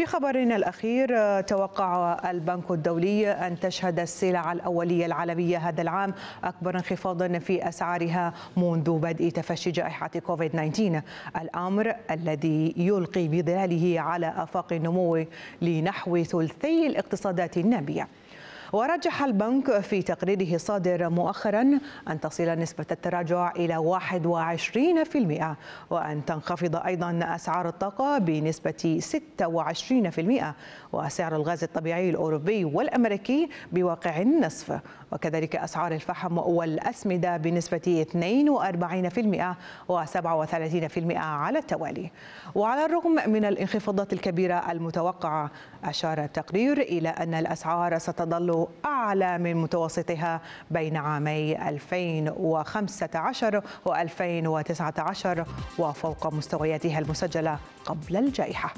في خبرنا الأخير توقع البنك الدولي أن تشهد السلع الأولية العالمية هذا العام أكبر انخفاضا في أسعارها منذ بدء تفشي جائحة كوفيد 19 الأمر الذي يلقي بظلاله على آفاق النمو لنحو ثلثي الاقتصادات النامية ورجح البنك في تقريره الصادر مؤخرا أن تصل نسبة التراجع إلى 21% وأن تنخفض أيضا أسعار الطاقة بنسبة 26% وسعر الغاز الطبيعي الأوروبي والأمريكي بواقع النصف وكذلك أسعار الفحم والأسمدة بنسبة 42% و37% على التوالي وعلى الرغم من الانخفاضات الكبيرة المتوقعة أشار التقرير إلى أن الأسعار ستظل أعلى من متوسطها بين عامي 2015 و2019 وفوق مستوياتها المسجلة قبل الجائحة